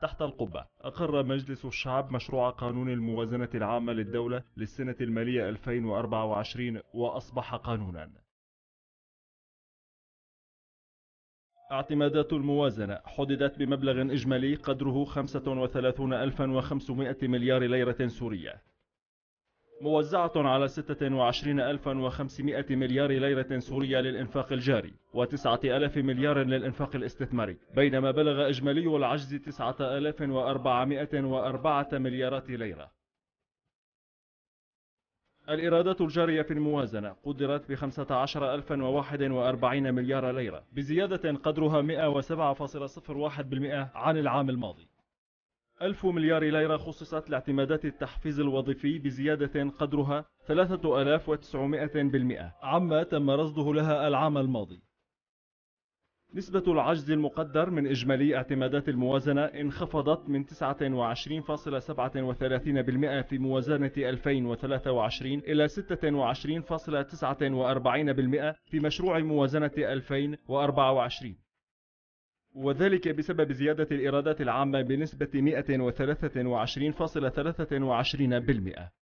تحت القبة أقر مجلس الشعب مشروع قانون الموازنة العامة للدولة للسنة المالية 2024 وأصبح قانونا اعتمادات الموازنة حددت بمبلغ إجمالي قدره 35500 مليار ليرة سورية موزعة على 26500 مليار ليرة سورية للإنفاق الجاري و9000 مليار للإنفاق الاستثماري بينما بلغ إجمالي العجز 9404 مليارات ليرة الإيرادات الجارية في الموازنة قدرت ب 15041 مليار ليرة بزيادة قدرها 107.01% عن العام الماضي ألف مليار ليرة خصصت لاعتمادات التحفيز الوظيفي بزيادة قدرها 3900% عما تم رصده لها العام الماضي نسبة العجز المقدر من إجمالي اعتمادات الموازنة انخفضت من 29.37% في موازنة 2023 إلى 26.49% في مشروع موازنة 2024 وذلك بسبب زيادة الإيرادات العامة بنسبة 123.23%